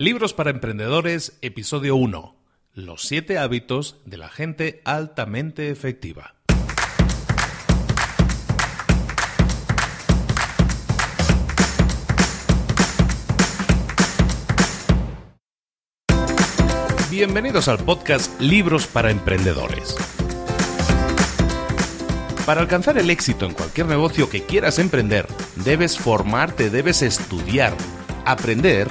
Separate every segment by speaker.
Speaker 1: Libros para Emprendedores, episodio 1. Los 7 hábitos de la gente altamente efectiva. Bienvenidos al podcast Libros para Emprendedores. Para alcanzar el éxito en cualquier negocio que quieras emprender, debes formarte, debes estudiar, aprender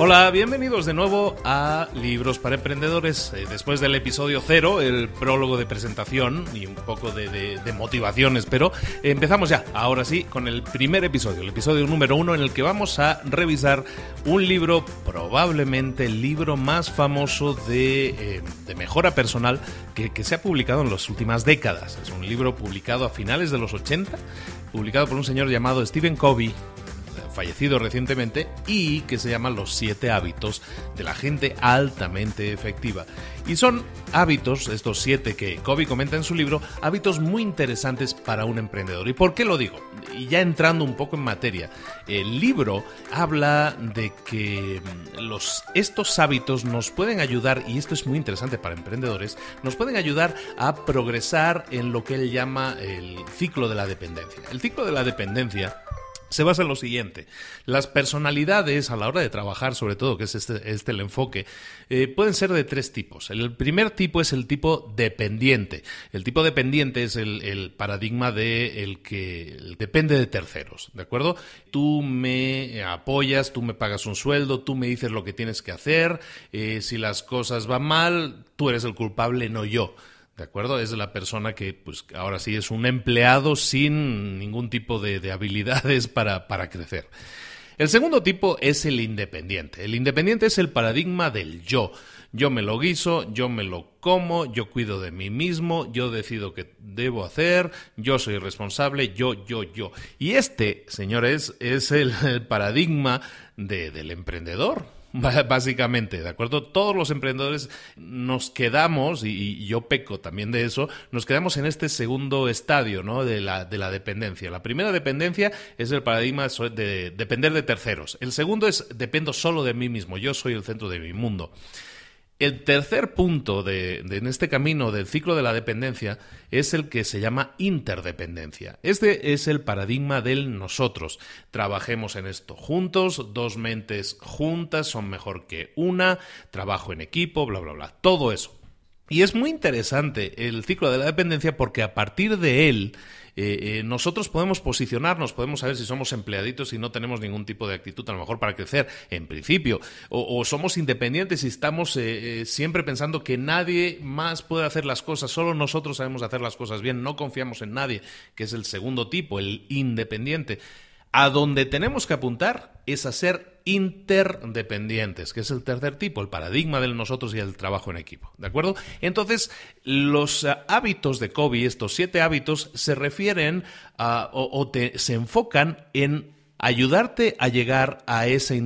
Speaker 1: Hola, bienvenidos de nuevo a Libros para Emprendedores. Eh, después del episodio cero, el prólogo de presentación y un poco de, motivaciones, pero eh, empezamos ya, ahora sí, con el primer episodio, el episodio número uno, en el que vamos a revisar un libro, probablemente el libro más famoso de, eh, mejora personal que, que se ha publicado en las últimas décadas. Es un libro publicado a finales de los 80, publicado por un señor llamado Stephen Covey fallecido recientemente y que se llaman Los siete hábitos de la gente altamente efectiva. Y son hábitos, estos siete que Kobe comenta en su libro, hábitos muy interesantes para un emprendedor. ¿Y por qué lo digo? Y ya entrando un poco en materia, el libro habla de que mm, los, estos hábitos nos pueden ayudar, y esto es muy interesante para emprendedores, nos pueden ayudar a progresar en lo que él llama el ciclo de la dependencia. El ciclo de la dependencia se basa en lo siguiente. Las personalidades a la hora de trabajar, sobre todo, que es este, este el enfoque, eh, pueden ser de tres tipos. El primer tipo es el tipo dependiente. El tipo dependiente es el, paradigma de el que depende de terceros, ¿de acuerdo? Tú me apoyas, tú me pagas un sueldo, tú me dices lo que tienes que hacer, eh, si las cosas van mal, tú eres el culpable, no yo. ¿De acuerdo? Es la persona que, pues, ahora sí es un empleado sin ningún tipo de, habilidades para, crecer. El segundo tipo es el independiente. El independiente es el paradigma del yo. Yo me lo guiso, yo me lo como, yo cuido de mí mismo, yo decido qué debo hacer, yo soy responsable, yo, yo, yo. Y este, señores, es el, paradigma del emprendedor, básicamente, ¿de acuerdo? Todos los emprendedores nos quedamos, y, yo peco también de eso, nos quedamos en este segundo estadio ¿no? de, la, de la dependencia. La primera dependencia es el paradigma de depender de terceros. El segundo es dependo solo de mí mismo, yo soy el centro de mi mundo. El tercer punto de, en este camino del ciclo de la dependencia es el que se llama interdependencia. Este es el paradigma del nosotros. Trabajemos en esto juntos, dos mentes juntas son mejor que una, trabajo en equipo, bla, bla, bla. Todo eso. Y es muy interesante el ciclo de la dependencia porque a partir de él eh, eh, nosotros podemos posicionarnos, podemos saber si somos empleaditos y no tenemos ningún tipo de actitud a lo mejor para crecer en principio, o, somos independientes y estamos eh, siempre pensando que nadie más puede hacer las cosas, solo nosotros sabemos hacer las cosas bien, no confiamos en nadie, que es el segundo tipo, el independiente. A donde tenemos que apuntar es a ser interdependientes, que es el tercer tipo, el paradigma del nosotros y el trabajo en equipo. ¿De acuerdo? Entonces, los eh, hábitos de Kobe, estos siete hábitos, se refieren a, o, se enfocan en ayudarte a llegar a esa,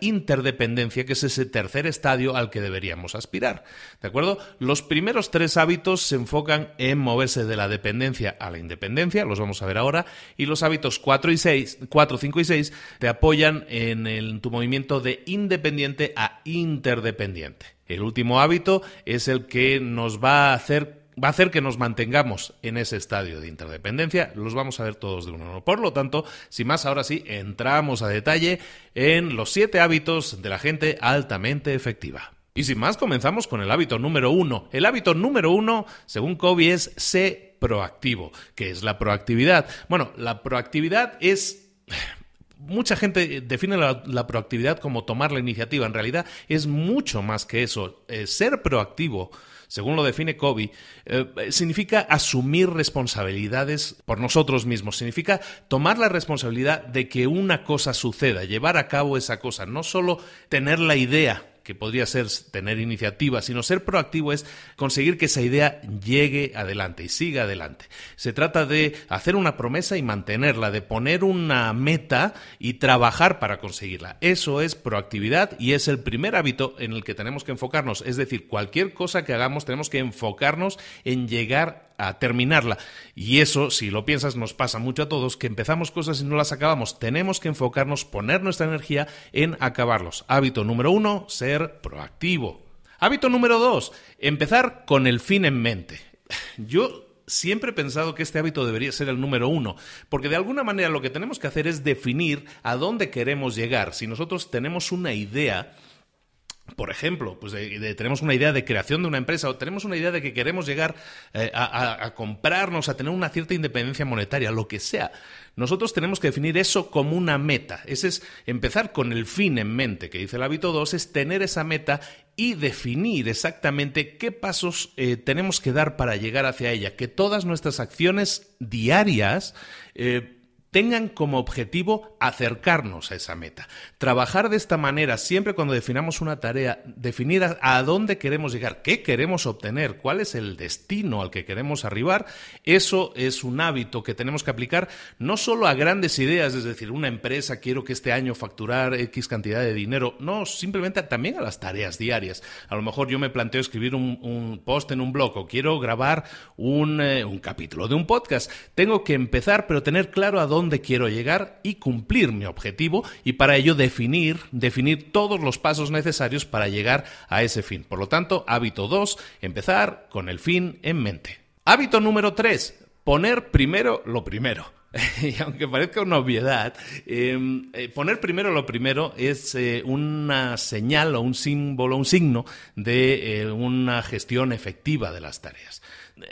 Speaker 1: interdependencia, que es ese tercer estadio al que deberíamos aspirar. ¿De acuerdo? Los primeros tres hábitos se enfocan en moverse de la dependencia a la independencia, los vamos a ver ahora, y los hábitos 4, y 6, 5 y 6 te apoyan en, en tu movimiento de independiente a interdependiente. El último hábito es el que nos va a hacer va a hacer que nos mantengamos en ese estadio de interdependencia. Los vamos a ver todos de uno. Por lo tanto, sin más, ahora sí, entramos a detalle en los siete hábitos de la gente altamente efectiva. Y sin más, comenzamos con el hábito número uno. El hábito número uno, según Kobe, es ser proactivo. que es la proactividad? Bueno, la proactividad es... Mucha gente define la, proactividad como tomar la iniciativa. En realidad es mucho más que eso. Eh, ser proactivo según lo define Kobe, eh, significa asumir responsabilidades por nosotros mismos, significa tomar la responsabilidad de que una cosa suceda, llevar a cabo esa cosa, no solo tener la idea que podría ser tener iniciativa, sino ser proactivo es conseguir que esa idea llegue adelante y siga adelante. Se trata de hacer una promesa y mantenerla, de poner una meta y trabajar para conseguirla. Eso es proactividad y es el primer hábito en el que tenemos que enfocarnos. Es decir, cualquier cosa que hagamos tenemos que enfocarnos en llegar a terminarla. Y eso, si lo piensas, nos pasa mucho a todos, que empezamos cosas y no las acabamos. Tenemos que enfocarnos, poner nuestra energía en acabarlos. Hábito número uno, ser proactivo. Hábito número dos, empezar con el fin en mente. Yo siempre he pensado que este hábito debería ser el número uno, porque de alguna manera lo que tenemos que hacer es definir a dónde queremos llegar. Si nosotros tenemos una idea, por ejemplo, pues tenemos una idea de creación de una empresa o tenemos una idea de que queremos llegar eh, a, comprarnos, a tener una cierta independencia monetaria, lo que sea. Nosotros tenemos que definir eso como una meta. Ese es empezar con el fin en mente, que dice el hábito 2, es tener esa meta y definir exactamente qué pasos eh, tenemos que dar para llegar hacia ella. Que todas nuestras acciones diarias eh, tengan como objetivo acercarnos a esa meta. Trabajar de esta manera, siempre cuando definamos una tarea, definir a, dónde queremos llegar, qué queremos obtener, cuál es el destino al que queremos arribar, eso es un hábito que tenemos que aplicar no solo a grandes ideas, es decir, una empresa, quiero que este año facturar X cantidad de dinero, no, simplemente también a las tareas diarias. A lo mejor yo me planteo escribir un, post en un blog o quiero grabar un, eh, un capítulo de un podcast. Tengo que empezar, pero tener claro a dónde dónde quiero llegar y cumplir mi objetivo y para ello definir, definir todos los pasos necesarios para llegar a ese fin. Por lo tanto, hábito 2, empezar con el fin en mente. Hábito número 3, poner primero lo primero y aunque parezca una obviedad, em, eh, poner primero lo primero es eh, una señal o un símbolo, un signo de eh, una gestión efectiva de las tareas.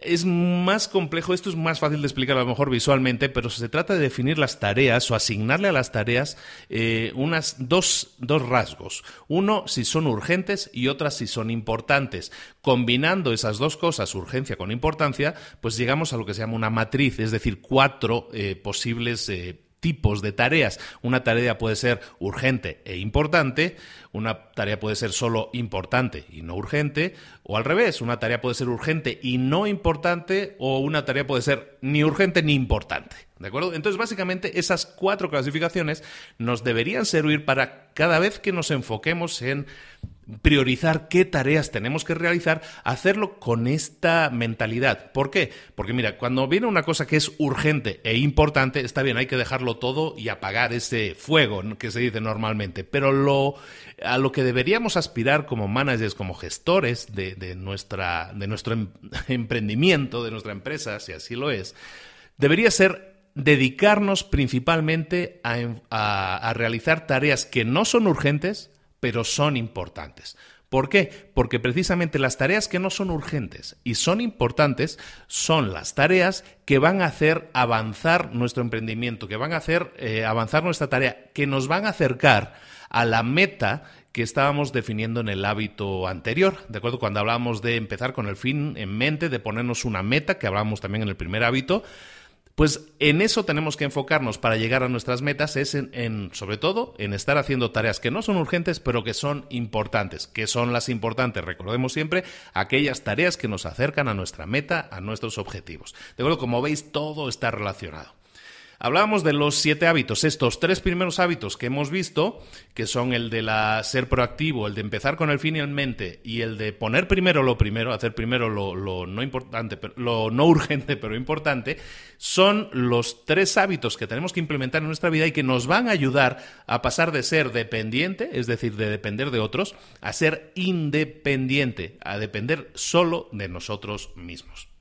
Speaker 1: Es más complejo, esto es más fácil de explicar a lo mejor visualmente, pero se trata de definir las tareas o asignarle a las tareas eh, unas dos, rasgos. Uno, si son urgentes y otras si son importantes. Combinando esas dos cosas, urgencia con importancia, pues llegamos a lo que se llama una matriz, es decir, cuatro eh, posibles... Eh, tipos de tareas. Una tarea puede ser urgente e importante, una tarea puede ser solo importante y no urgente, o al revés, una tarea puede ser urgente y no importante, o una tarea puede ser ni urgente ni importante. ¿De acuerdo? Entonces, básicamente, esas cuatro clasificaciones nos deberían servir para cada vez que nos enfoquemos en priorizar qué tareas tenemos que realizar, hacerlo con esta mentalidad. ¿Por qué? Porque mira, cuando viene una cosa que es urgente e importante, está bien, hay que dejarlo todo y apagar ese fuego que se dice normalmente, pero lo, a lo que deberíamos aspirar como managers, como gestores de, nuestra, de nuestro em-, emprendimiento, de nuestra empresa, si así lo es, debería ser dedicarnos principalmente a realizar tareas que no son urgentes, pero son importantes. ¿Por qué? Porque precisamente las tareas que no son urgentes y son importantes son las tareas que van a hacer avanzar nuestro emprendimiento, que van a hacer eh, avanzar nuestra tarea, que nos van a acercar a la meta que estábamos definiendo en el hábito anterior, ¿de acuerdo? Cuando hablábamos de empezar con el fin en mente, de ponernos una meta, que hablábamos también en el primer hábito, pues en eso tenemos que enfocarnos para llegar a nuestras metas, es en, sobre todo en estar haciendo tareas que no son urgentes, pero que son importantes, que son las importantes, recordemos siempre, aquellas tareas que nos acercan a nuestra meta, a nuestros objetivos. De acuerdo, como veis, todo está relacionado. Hablábamos de los siete hábitos, estos tres primeros hábitos que hemos visto, que son el de la, ser proactivo, el de empezar con el fin en mente y el de poner primero lo primero, hacer primero lo, no importante, lo no urgente pero importante, son los tres hábitos que tenemos que implementar en nuestra vida y que nos van a ayudar a pasar de ser dependiente, es decir, de depender de otros, a ser independiente, a depender solo de nosotros mismos.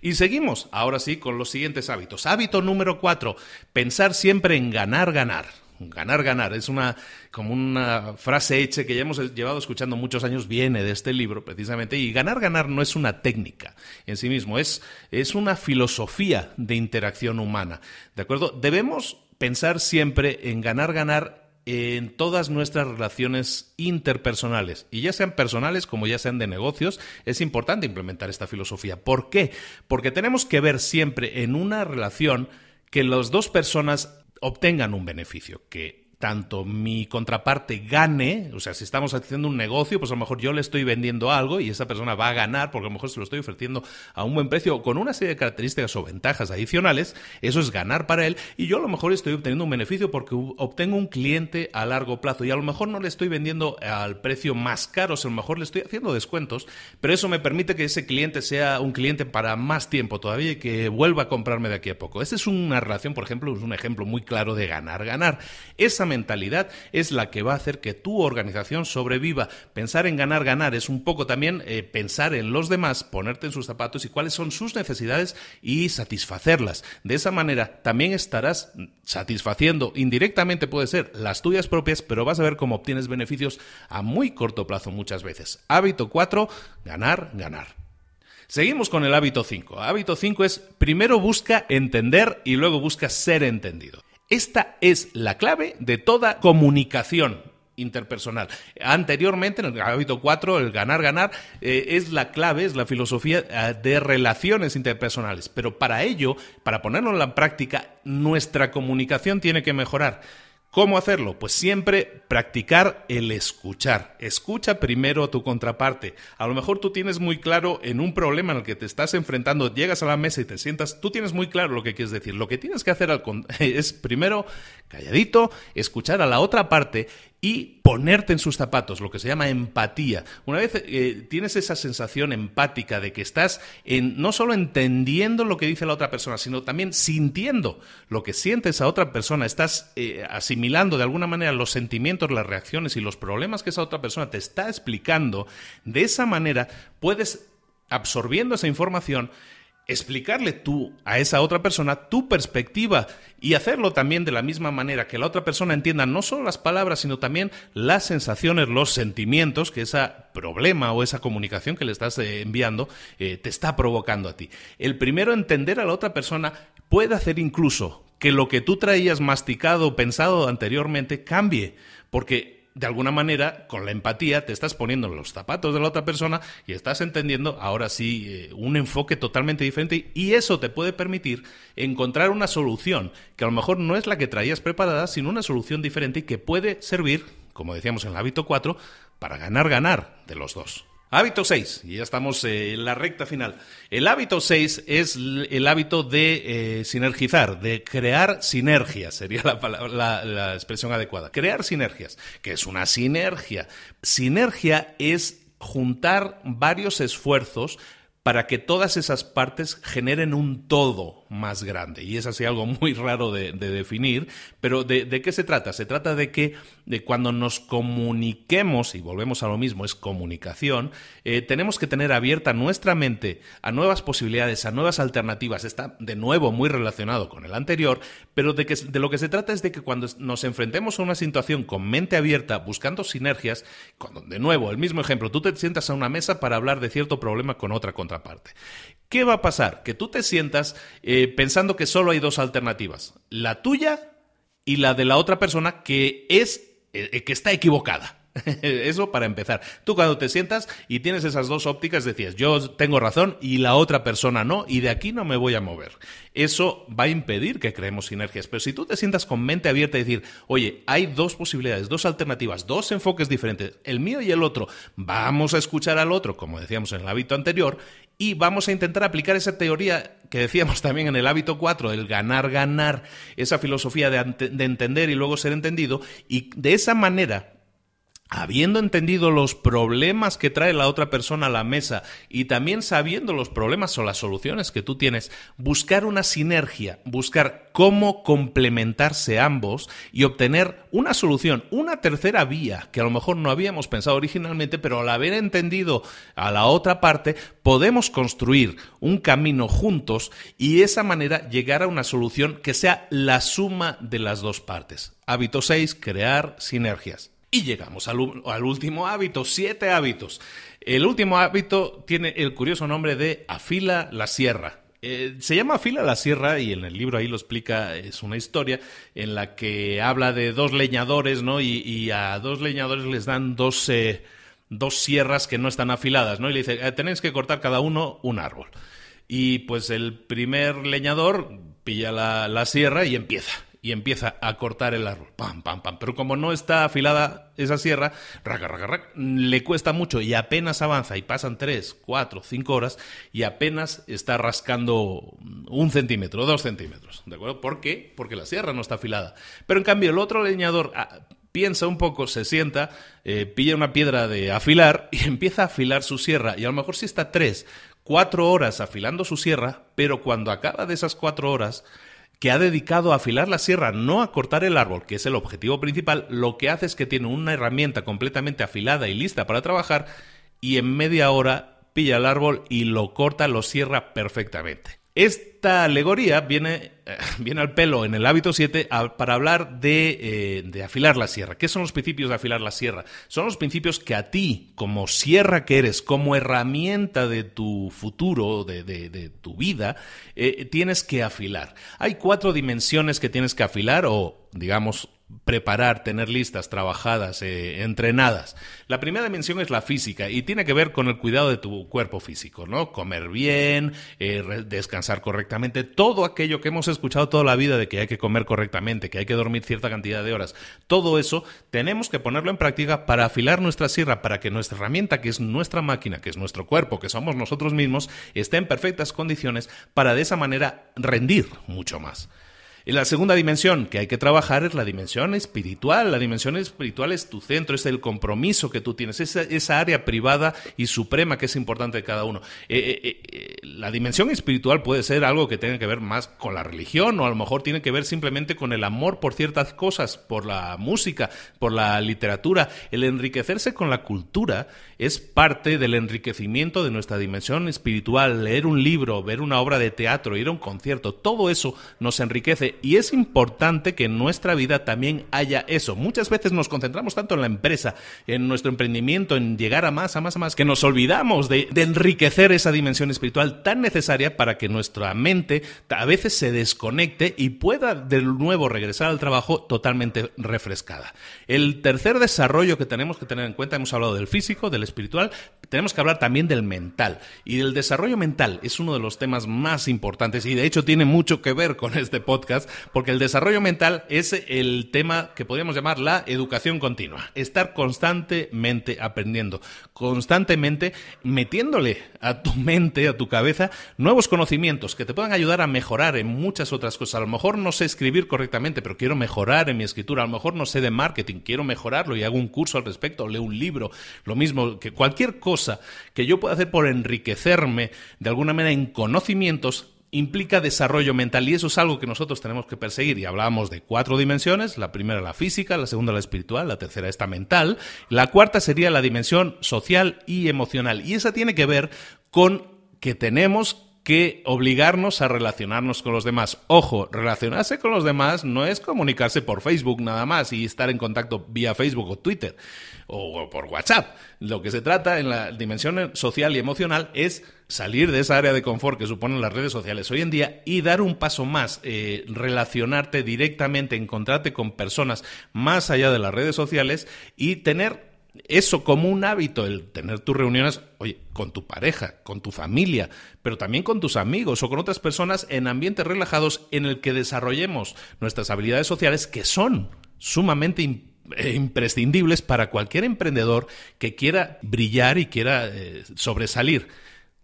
Speaker 1: Y seguimos ahora sí con los siguientes hábitos. Hábito número cuatro, pensar siempre en ganar, ganar. Ganar, ganar. Es una como una frase hecha que ya hemos llevado escuchando muchos años, viene de este libro precisamente. Y ganar, ganar no es una técnica en sí mismo, es, es una filosofía de interacción humana. ¿De acuerdo? Debemos pensar siempre en ganar, ganar en todas nuestras relaciones interpersonales, y ya sean personales como ya sean de negocios, es importante implementar esta filosofía. ¿Por qué? Porque tenemos que ver siempre en una relación que las dos personas obtengan un beneficio, que tanto mi contraparte gane, o sea, si estamos haciendo un negocio, pues a lo mejor yo le estoy vendiendo algo y esa persona va a ganar porque a lo mejor se lo estoy ofreciendo a un buen precio con una serie de características o ventajas adicionales, eso es ganar para él y yo a lo mejor estoy obteniendo un beneficio porque obtengo un cliente a largo plazo y a lo mejor no le estoy vendiendo al precio más caro, o sea, a lo mejor le estoy haciendo descuentos, pero eso me permite que ese cliente sea un cliente para más tiempo todavía y que vuelva a comprarme de aquí a poco. Esa es una relación, por ejemplo, es un ejemplo muy claro de ganar, ganar. Esa mentalidad es la que va a hacer que tu organización sobreviva. Pensar en ganar, ganar es un poco también eh, pensar en los demás, ponerte en sus zapatos y cuáles son sus necesidades y satisfacerlas. De esa manera también estarás satisfaciendo indirectamente, puede ser, las tuyas propias, pero vas a ver cómo obtienes beneficios a muy corto plazo muchas veces. Hábito 4, ganar, ganar. Seguimos con el hábito 5. Hábito 5 es primero busca entender y luego busca ser entendido. Esta es la clave de toda comunicación interpersonal. Anteriormente, en el hábito 4, el ganar, ganar, eh, es la clave, es la filosofía eh, de relaciones interpersonales. Pero para ello, para ponerlo en la práctica, nuestra comunicación tiene que mejorar. ¿Cómo hacerlo? Pues siempre practicar el escuchar. Escucha primero a tu contraparte. A lo mejor tú tienes muy claro en un problema en el que te estás enfrentando, llegas a la mesa y te sientas, tú tienes muy claro lo que quieres decir. Lo que tienes que hacer es primero calladito, escuchar a la otra parte y ponerte en sus zapatos, lo que se llama empatía. Una vez eh, tienes esa sensación empática de que estás en, no solo entendiendo lo que dice la otra persona, sino también sintiendo lo que siente esa otra persona, estás eh, asimilando de alguna manera los sentimientos, las reacciones y los problemas que esa otra persona te está explicando, de esa manera puedes, absorbiendo esa información, explicarle tú a esa otra persona tu perspectiva y hacerlo también de la misma manera que la otra persona entienda no solo las palabras, sino también las sensaciones, los sentimientos que ese problema o esa comunicación que le estás eh, enviando eh, te está provocando a ti. El primero, entender a la otra persona puede hacer incluso que lo que tú traías masticado, pensado anteriormente, cambie, porque de alguna manera, con la empatía, te estás poniendo en los zapatos de la otra persona y estás entendiendo ahora sí eh, un enfoque totalmente diferente y eso te puede permitir encontrar una solución que a lo mejor no es la que traías preparada, sino una solución diferente y que puede servir, como decíamos en el hábito 4, para ganar-ganar de los dos. Hábito 6, y ya estamos eh, en la recta final. El hábito 6 es el hábito de eh, sinergizar, de crear sinergias, sería la expresión adecuada. Crear sinergias, que es una sinergia. Sinergia es juntar varios esfuerzos para que todas esas partes generen un todo, más grande. Y es así algo muy raro de, definir, pero de, qué se trata? Se trata de que cuando nos comuniquemos, y volvemos a lo mismo, es comunicación, eh, tenemos que tener abierta nuestra mente a nuevas posibilidades, a nuevas alternativas. Está de nuevo muy relacionado con el anterior, pero de, de lo que se trata es de que cuando nos enfrentemos a una situación con mente abierta, buscando sinergias, cuando, de nuevo, el mismo ejemplo, tú te sientas a una mesa para hablar de cierto problema con otra contraparte. ¿Qué va a pasar? Que tú te sientas eh, pensando que solo hay dos alternativas, la tuya y la de la otra persona que es eh, eh, que está equivocada. Eso para empezar. Tú cuando te sientas y tienes esas dos ópticas, decías, yo tengo razón y la otra persona no, y de aquí no me voy a mover. Eso va a impedir que creemos sinergias. Pero si tú te sientas con mente abierta y decir, oye, hay dos posibilidades, dos alternativas, dos enfoques diferentes, el mío y el otro, vamos a escuchar al otro, como decíamos en el hábito anterior, y vamos a intentar aplicar esa teoría que decíamos también en el hábito 4, el ganar, ganar, esa filosofía de, de entender y luego ser entendido, y de esa manera habiendo entendido los problemas que trae la otra persona a la mesa y también sabiendo los problemas o las soluciones que tú tienes, buscar una sinergia, buscar cómo complementarse ambos y obtener una solución, una tercera vía que a lo mejor no habíamos pensado originalmente, pero al haber entendido a la otra parte, podemos construir un camino juntos y de esa manera llegar a una solución que sea la suma de las dos partes. Hábito 6, crear sinergias. Y llegamos al, último hábito, siete hábitos. El último hábito tiene el curioso nombre de afila la sierra. Eh, se llama afila la Sierra y en el libro ahí lo explica, es una historia en la que habla de dos leñadores, Y, a dos leñadores les dan dos, dos sierras que no están afiladas, ¿no? Y le dice, eh, tenéis que cortar cada uno un árbol. Y pues el primer leñador pilla la, la sierra y empieza y empieza a cortar el árbol. Pam, pam, pam. Pero como no está afilada esa sierra, le cuesta mucho y apenas avanza y pasan 3, 4, 5 horas y apenas está rascando un centímetro, dos centímetros. ¿De acuerdo? ¿Por qué? Porque la sierra no está afilada. Pero en cambio, el otro leñador. Ah, piensa un poco, se sienta, eh, pilla una piedra de afilar y empieza a afilar su sierra. Y a lo mejor si está tres, cuatro horas afilando su sierra, pero cuando acaba de esas cuatro horas, que ha dedicado a afilar la sierra, no a cortar el árbol, que es el objetivo principal, lo que hace es que tiene una herramienta completamente afilada y lista para trabajar y en media hora pilla el árbol y lo corta, lo cierra perfectamente. Esta alegoría eh, viene, al pelo en el hábito 7 para hablar eh, de, afilar la sierra. ¿Qué son los principios de afilar la sierra? Son los principios que a ti, como sierra que eres, como herramienta de tu futuro, de, de, tu vida, eh, tienes que afilar. Hay cuatro dimensiones que tienes que afilar o digamos, preparar, tener listas, trabajadas, eh, entrenadas. La primera dimensión es la física y tiene que ver con el cuidado de tu cuerpo físico, ¿no? Comer bien, eh, descansar correctamente, todo aquello que hemos escuchado toda la vida de que hay que comer correctamente, que hay que dormir cierta cantidad de horas, todo eso tenemos que ponerlo en práctica para afilar nuestra sierra, para que nuestra herramienta, que es nuestra máquina, que es nuestro cuerpo, que somos nosotros mismos, esté en perfectas condiciones para de esa manera rendir mucho más. Y la segunda dimensión que hay que trabajar es la dimensión espiritual. La dimensión espiritual es tu centro, es el compromiso que tú tienes, esa, esa área privada y suprema que es importante de cada uno. Eh, eh, eh, la dimensión espiritual puede ser algo que tenga que ver más con la religión o a lo mejor tiene que ver simplemente con el amor por ciertas cosas, por la música, por la literatura. El enriquecerse con la cultura es parte del enriquecimiento de nuestra dimensión espiritual. Leer un libro, ver una obra de teatro, ir a un concierto, todo eso nos enriquece y es importante que en nuestra vida también haya eso. Muchas veces nos concentramos tanto en la empresa, en nuestro emprendimiento, en llegar a más, a más, a más, que nos olvidamos de, de enriquecer esa dimensión espiritual tan necesaria para que nuestra mente a veces se desconecte y pueda de nuevo regresar al trabajo totalmente refrescada. El tercer desarrollo que tenemos que tener en cuenta, hemos hablado del físico, del espiritual, tenemos que hablar también del mental. Y el desarrollo mental es uno de los temas más importantes y de hecho tiene mucho que ver con este podcast porque el desarrollo mental es el tema que podríamos llamar la educación continua. Estar constantemente aprendiendo, constantemente metiéndole a tu mente, a tu cabeza, nuevos conocimientos que te puedan ayudar a mejorar en muchas otras cosas. A lo mejor no sé escribir correctamente, pero quiero mejorar en mi escritura. A lo mejor no sé de marketing, quiero mejorarlo y hago un curso al respecto, o leo un libro. Lo mismo que cualquier cosa que yo pueda hacer por enriquecerme de alguna manera en conocimientos implica desarrollo mental y eso es algo que nosotros tenemos que perseguir. Y hablábamos de cuatro dimensiones, la primera la física, la segunda la espiritual, la tercera esta mental, la cuarta sería la dimensión social y emocional. Y esa tiene que ver con que tenemos que obligarnos a relacionarnos con los demás. Ojo, relacionarse con los demás no es comunicarse por Facebook nada más y estar en contacto vía Facebook o Twitter o por WhatsApp. Lo que se trata en la dimensión social y emocional es salir de esa área de confort que suponen las redes sociales hoy en día y dar un paso más, eh, relacionarte directamente, encontrarte con personas más allá de las redes sociales y tener eso como un hábito, el tener tus reuniones, con tu pareja, con tu familia, pero también con tus amigos o con otras personas en ambientes relajados en el que desarrollemos nuestras habilidades sociales que son sumamente eh, imprescindibles para cualquier emprendedor que quiera brillar y quiera eh, sobresalir.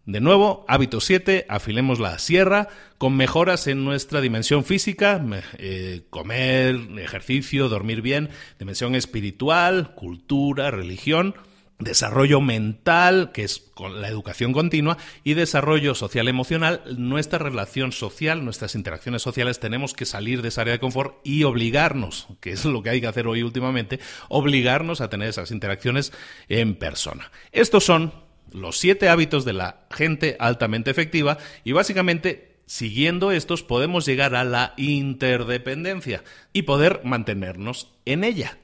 Speaker 1: De nuevo, hábito 7, afilemos la sierra con mejoras en nuestra dimensión física, eh, comer, ejercicio, dormir bien, dimensión espiritual, cultura, religión, desarrollo mental, que es con la educación continua, y desarrollo social emocional, nuestra relación social, nuestras interacciones sociales, tenemos que salir de esa área de confort y obligarnos, que es lo que hay que hacer hoy últimamente, obligarnos a tener esas interacciones en persona. Estos son los siete hábitos de la gente altamente efectiva y básicamente siguiendo estos podemos llegar a la interdependencia y poder mantenernos en ella.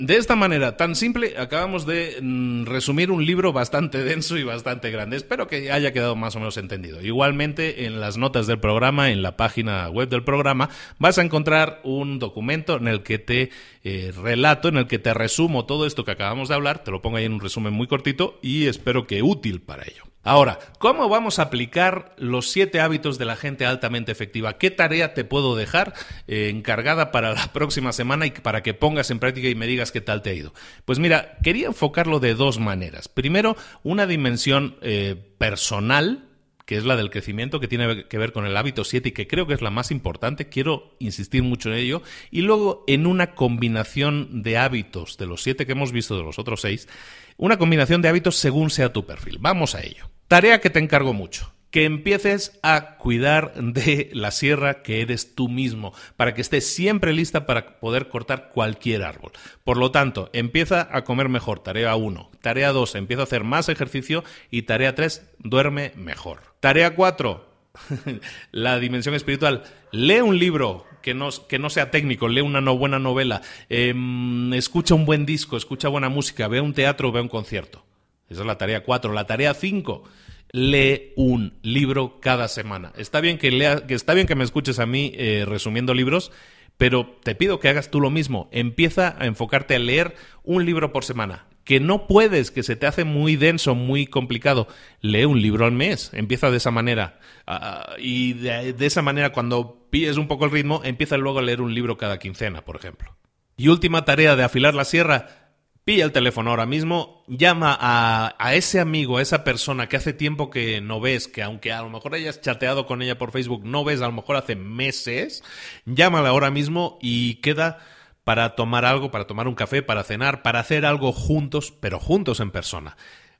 Speaker 1: De esta manera tan simple acabamos de mm, resumir un libro bastante denso y bastante grande. Espero que haya quedado más o menos entendido. Igualmente en las notas del programa, en la página web del programa, vas a encontrar un documento en el que te eh, relato, en el que te resumo todo esto que acabamos de hablar. Te lo pongo ahí en un resumen muy cortito y espero que útil para ello. Ahora, ¿cómo vamos a aplicar los siete hábitos de la gente altamente efectiva? ¿Qué tarea te puedo dejar eh, encargada para la próxima semana y para que pongas en práctica y me digas qué tal te ha ido? Pues mira, quería enfocarlo de dos maneras. Primero, una dimensión eh, personal que es la del crecimiento, que tiene que ver con el hábito 7 y que creo que es la más importante, quiero insistir mucho en ello, y luego en una combinación de hábitos de los siete que hemos visto de los otros seis, una combinación de hábitos según sea tu perfil. Vamos a ello. Tarea que te encargo mucho que empieces a cuidar de la sierra que eres tú mismo, para que estés siempre lista para poder cortar cualquier árbol. Por lo tanto, empieza a comer mejor, tarea 1. Tarea 2, empieza a hacer más ejercicio y tarea 3, duerme mejor. Tarea 4, la dimensión espiritual. Lee un libro que no, que no sea técnico, lee una no buena novela, em, escucha un buen disco, escucha buena música, ve un teatro, ve un concierto. Esa es la tarea 4. La tarea 5 lee un libro cada semana. Está bien que, lea, que está bien que me escuches a mí eh, resumiendo libros, pero te pido que hagas tú lo mismo. Empieza a enfocarte a leer un libro por semana. Que no puedes, que se te hace muy denso, muy complicado. Lee un libro al mes. Empieza de esa manera. Ah, ah, y de, de esa manera, cuando pilles un poco el ritmo, empieza luego a leer un libro cada quincena, por ejemplo. Y última tarea de afilar la sierra, Pilla el teléfono ahora mismo, llama a, ese amigo, a esa persona que hace tiempo que no ves, que aunque a lo mejor hayas chateado con ella por Facebook, no ves, a lo mejor hace meses, llámala ahora mismo y queda para tomar algo, para tomar un café, para cenar, para hacer algo juntos, pero juntos en persona.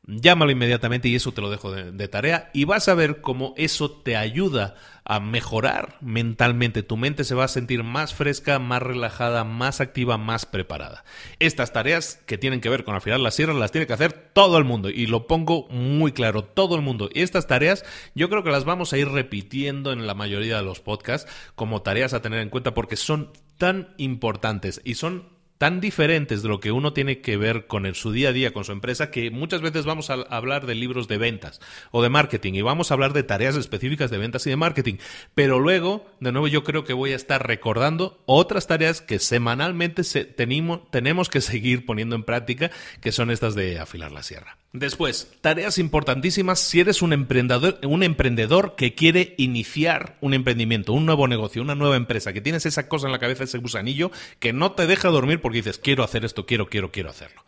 Speaker 1: Llámalo inmediatamente y eso te lo dejo de, tarea y vas a ver cómo eso te ayuda a mejorar mentalmente. Tu mente se va a sentir más fresca, más relajada, más activa, más preparada. Estas tareas que tienen que ver con afilar las sierras las tiene que hacer todo el mundo y lo pongo muy claro, todo el mundo. Y estas tareas yo creo que las vamos a ir repitiendo en la mayoría de los podcasts como tareas a tener en cuenta porque son tan importantes y son tan diferentes de lo que uno tiene que ver con el, su día a día, con su empresa, que muchas veces vamos a hablar de libros de ventas o de marketing y vamos a hablar de tareas específicas de ventas y de marketing. Pero luego, de nuevo, yo creo que voy a estar recordando otras tareas que semanalmente se, tenemos que seguir poniendo en práctica, que son estas de afilar la sierra. Después, tareas importantísimas si eres un emprendedor, un emprendedor que quiere iniciar un emprendimiento, un nuevo negocio, una nueva empresa, que tienes esa cosa en la cabeza, ese gusanillo, que no te deja dormir porque dices, quiero hacer esto, quiero, quiero, quiero hacerlo.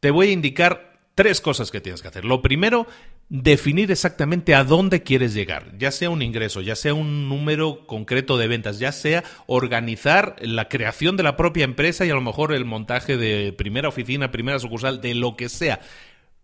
Speaker 1: Te voy a indicar tres cosas que tienes que hacer. Lo primero, definir exactamente a dónde quieres llegar, ya sea un ingreso, ya sea un número concreto de ventas, ya sea organizar la creación de la propia empresa y a lo mejor el montaje de primera oficina, primera sucursal, de lo que sea.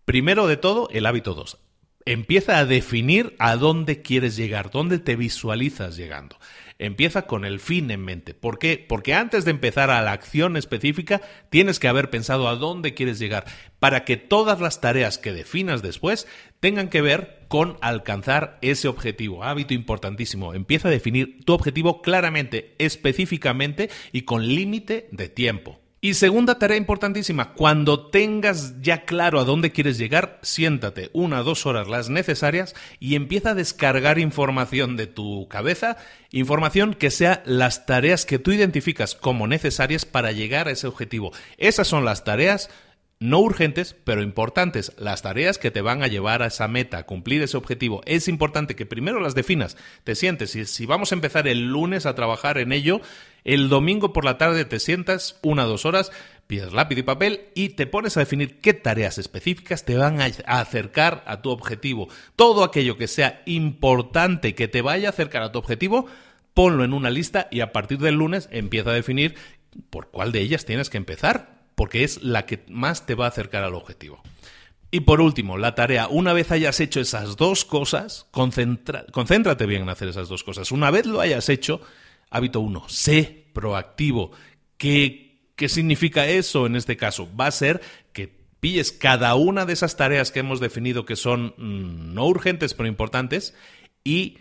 Speaker 1: Primero de todo, el hábito 2. Empieza a definir a dónde quieres llegar, dónde te visualizas llegando. Empieza con el fin en mente. ¿Por qué? Porque antes de empezar a la acción específica, tienes que haber pensado a dónde quieres llegar, para que todas las tareas que definas después tengan que ver con alcanzar ese objetivo. Hábito importantísimo. Empieza a definir tu objetivo claramente, específicamente y con límite de tiempo. Y segunda tarea importantísima, cuando tengas ya claro a dónde quieres llegar, siéntate una o dos horas las necesarias y empieza a descargar información de tu cabeza, información que sea las tareas que tú identificas como necesarias para llegar a ese objetivo. Esas son las tareas no urgentes, pero importantes, las tareas que te van a llevar a esa meta, a cumplir ese objetivo. Es importante que primero las definas, te sientes, y si vamos a empezar el lunes a trabajar en ello, el domingo por la tarde te sientas una o dos horas, pides lápiz y papel y te pones a definir qué tareas específicas te van a acercar a tu objetivo. Todo aquello que sea importante que te vaya a acercar a tu objetivo, ponlo en una lista y a partir del lunes empieza a definir por cuál de ellas tienes que empezar, porque es la que más te va a acercar al objetivo. Y por último, la tarea. Una vez hayas hecho esas dos cosas, concéntrate bien en hacer esas dos cosas. Una vez lo hayas hecho, Hábito 1, sé proactivo. ¿Qué, significa eso en este caso? Va a ser que pilles cada una de esas tareas que hemos definido que son mm, no urgentes pero importantes y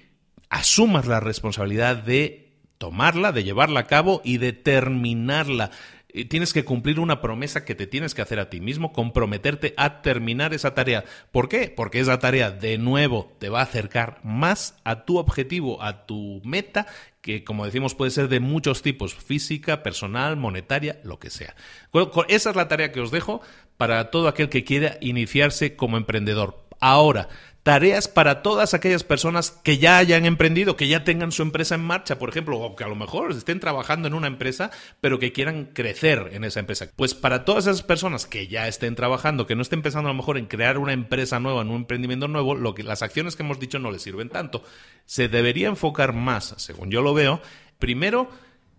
Speaker 1: asumas la responsabilidad de tomarla, de llevarla a cabo y de terminarla. Eh, tienes que cumplir una promesa que te tienes que hacer a ti mismo, comprometerte a terminar esa tarea. ¿Por qué? Porque esa tarea, de nuevo, te va a acercar más a tu objetivo, a tu meta, que como decimos puede ser de muchos tipos, física, personal, monetaria, lo que sea. Esa es la tarea que os dejo para todo aquel que quiera iniciarse como emprendedor. Ahora, tareas para todas aquellas personas que ya hayan emprendido, que ya tengan su empresa en marcha, por ejemplo, o que a lo mejor estén trabajando en una empresa, pero que quieran crecer en esa empresa. Pues para todas esas personas que ya estén trabajando, que no estén pensando a lo mejor en crear una empresa nueva, en un emprendimiento nuevo, lo que, las acciones que hemos dicho no les sirven tanto. Se debería enfocar más, según yo lo veo, primero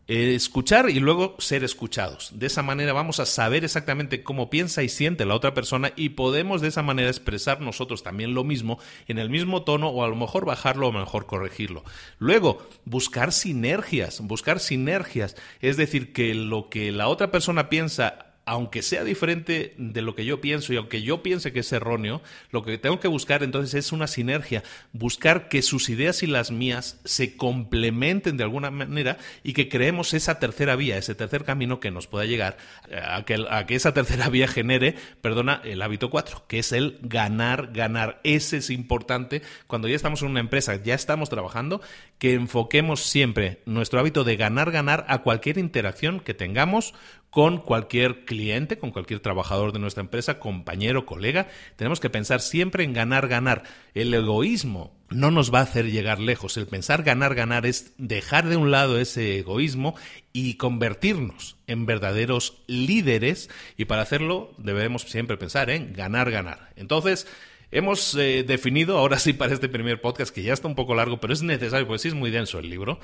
Speaker 1: eh, escuchar y luego ser escuchados. De esa manera vamos a saber exactamente cómo piensa y siente la otra persona y podemos de esa manera expresar nosotros también lo mismo en el mismo tono o a lo mejor bajarlo o a lo mejor corregirlo. Luego, buscar sinergias, buscar sinergias, es decir, que lo que la otra persona piensa aunque sea diferente de lo que yo pienso y aunque yo piense que es erróneo, lo que tengo que buscar entonces es una sinergia, buscar que sus ideas y las mías se complementen de alguna manera y que creemos esa tercera vía, ese tercer camino que nos pueda llegar eh, a que, a que esa tercera vía genere, perdona, el hábito 4, que es el ganar, ganar. Ese es importante cuando ya estamos en una empresa, ya estamos trabajando, que enfoquemos siempre nuestro hábito de ganar, ganar a cualquier interacción que tengamos con cualquier cliente, con cualquier trabajador de nuestra empresa, compañero, colega. Tenemos que pensar siempre en ganar, ganar. El egoísmo no nos va a hacer llegar lejos. El pensar ganar, ganar es dejar de un lado ese egoísmo y convertirnos en verdaderos líderes. Y para hacerlo debemos siempre pensar en ganar, ganar. Entonces, Hemos eh, definido, ahora sí para este primer podcast, que ya está un poco largo, pero es necesario, porque sí es muy denso el libro,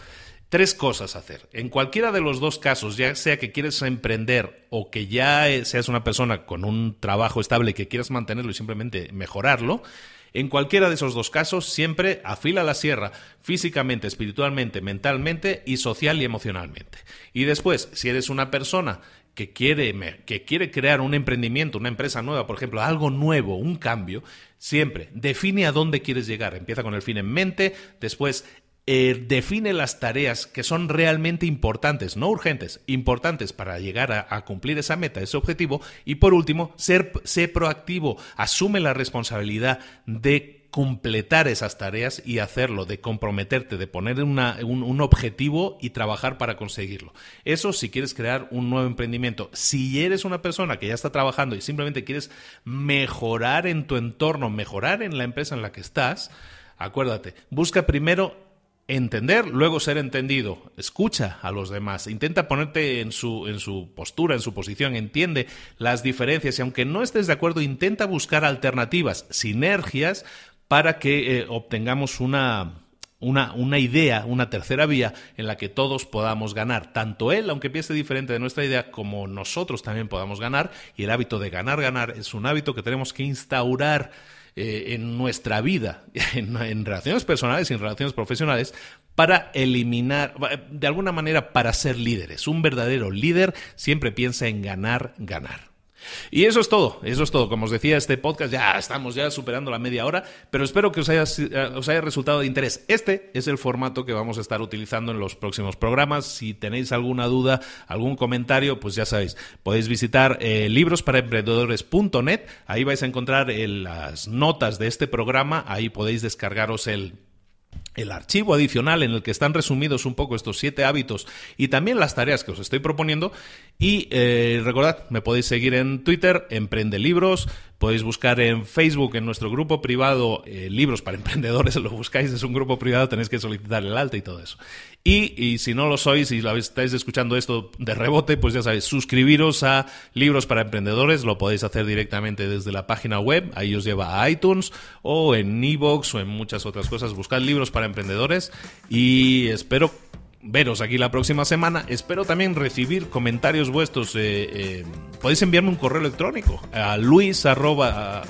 Speaker 1: tres cosas hacer. En cualquiera de los dos casos, ya sea que quieres emprender o que ya eh, seas una persona con un trabajo estable que quieras mantenerlo y simplemente mejorarlo, en cualquiera de esos dos casos, siempre afila la sierra físicamente, espiritualmente, mentalmente y social y emocionalmente. Y después, si eres una persona que quiere, que quiere crear un emprendimiento, una empresa nueva, por ejemplo, algo nuevo, un cambio, Siempre, define a dónde quieres llegar. Empieza con el fin en mente, después eh, define las tareas que son realmente importantes, no urgentes, importantes para llegar a, cumplir esa meta, ese objetivo. Y por último, ser, sé proactivo, asume la responsabilidad de completar esas tareas y hacerlo, de comprometerte, de poner un, objetivo y trabajar para conseguirlo. Eso si quieres crear un nuevo emprendimiento. Si eres una persona que ya está trabajando y simplemente quieres mejorar en tu entorno, mejorar en la empresa en la que estás, acuérdate, busca primero entender, luego ser entendido. Escucha a los demás, intenta ponerte en su, en su postura, en su posición, entiende las diferencias y aunque no estés de acuerdo, intenta buscar alternativas, sinergias para que eh, obtengamos una, idea, una tercera vía en la que todos podamos ganar. Tanto él, aunque piense diferente de nuestra idea, como nosotros también podamos ganar. Y el hábito de ganar, ganar es un hábito que tenemos que instaurar eh, en nuestra vida, en relaciones personales y en relaciones profesionales, para eliminar, de alguna manera, para ser líderes. Un verdadero líder siempre piensa en ganar, ganar. Y eso es todo, eso es todo. Como os decía, este podcast ya estamos ya superando la media hora, pero espero que eh, os haya, resultado de interés. Este es el formato que vamos a estar utilizando en los próximos programas. Si tenéis alguna duda, algún comentario, pues ya sabéis, podéis visitar eh, librosparaemprendedores.net. Ahí vais a encontrar eh, las notas de este programa, ahí podéis descargaros el el archivo adicional en el que están resumidos un poco estos siete hábitos y también las tareas que os estoy proponiendo. Y eh, recordad, me podéis seguir en Twitter, Emprende Libros, podéis buscar en Facebook, en nuestro grupo privado, eh, Libros para Emprendedores, lo buscáis, es un grupo privado, tenéis que solicitar el alta y todo eso. Y, si no lo sois y si estáis escuchando esto de rebote, pues ya sabéis, suscribiros a Libros para Emprendedores, lo podéis hacer directamente desde la página web, ahí os lleva a iTunes o en Evox o en muchas otras cosas. Buscad Libros para Emprendedores y espero veros aquí la próxima semana. Espero también recibir comentarios vuestros. Eh, eh, podéis enviarme un correo electrónico a luis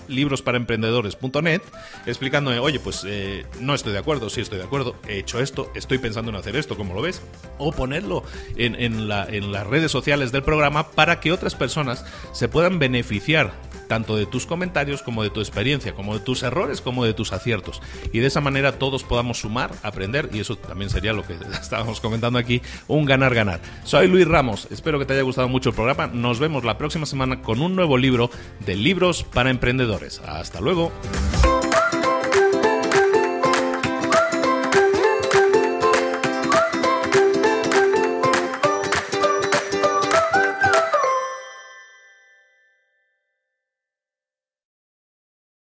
Speaker 1: libros para .net, explicándome, oye, pues eh, no estoy de acuerdo, sí estoy de acuerdo, he hecho esto, estoy pensando en hacer esto, como lo ves, o ponerlo en las redes sociales del programa para que otras personas se puedan beneficiar tanto de tus comentarios como de tu experiencia, como de tus errores, como de tus aciertos. Y de esa manera todos podamos sumar, aprender, y eso también sería lo que estábamos comentando aquí, un ganar-ganar. Soy Luis Ramos, espero que te haya gustado mucho el programa, nos vemos la próxima semana con un nuevo libro de libros para emprendedores. Hasta luego.